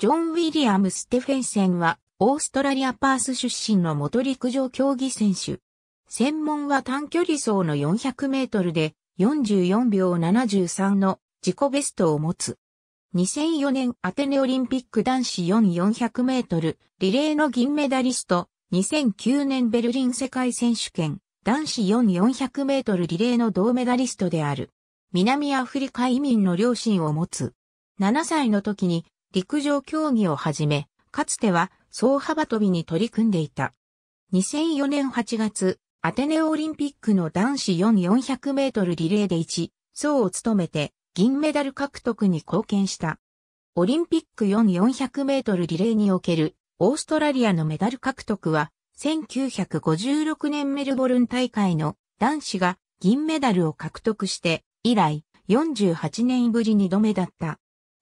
ジョン・ウィリアム・ステフェンセンは、オーストラリア・パース出身の元陸上競技選手。専門は短距離走の400メートルで44秒73の自己ベストを持つ。2004年アテネオリンピック男子4400メートルリレーの銀メダリスト。2009年ベルリン世界選手権男子4400メートルリレーの銅メダリストである。南アフリカ移民の両親を持つ。7歳の時に陸上競技をはじめ、かつては総幅跳びに取り組んでいた。2004年8月、アテネオリンピックの男子4400メートルリレーで1、層を務めて銀メダル獲得に貢献した。オリンピック4400メートルリレーにおけるオーストラリアのメダル獲得は1956年メルボルン大会の男子が銀メダルを獲得して以来48年ぶり2度目だった。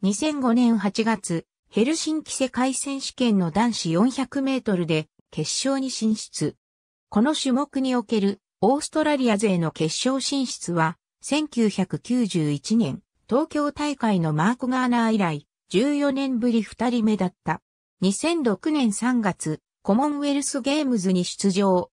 2005年8月、ヘルシンキ世界選手権の男子400メートルで決勝に進出。この種目におけるオーストラリア勢の決勝進出は、1991年東京大会のマーク・ガーナー以来、14年ぶり2人目だった。2006年3月、コモンウェルスゲームズに出場。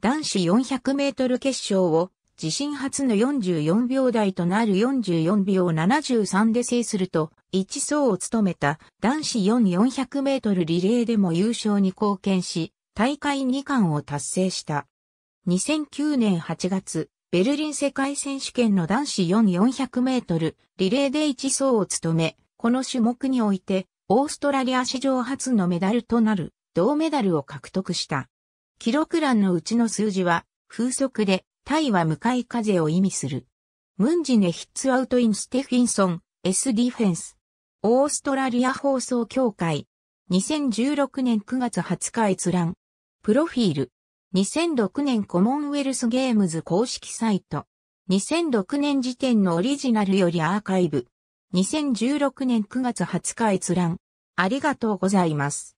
男子400メートル決勝を自身初の44秒台となる44秒73で制すると、一走を務めた男子4400メートルリレーでも優勝に貢献し、大会2冠を達成した。2009年8月、ベルリン世界選手権の男子4400メートルリレーで一走を務め、この種目において、オーストラリア史上初のメダルとなる銅メダルを獲得した。記録欄のうちの数字は、風速で、タイは向かい風を意味する。ムンジネヒッツアウトインステフィンソン、S ディフェンス。オーストラリア放送協会。2016年9月20日閲覧。プロフィール。2006年コモンウェルスゲームズ公式サイト。2006年時点のオリジナルよりアーカイブ。2016年9月20日閲覧。ありがとうございます。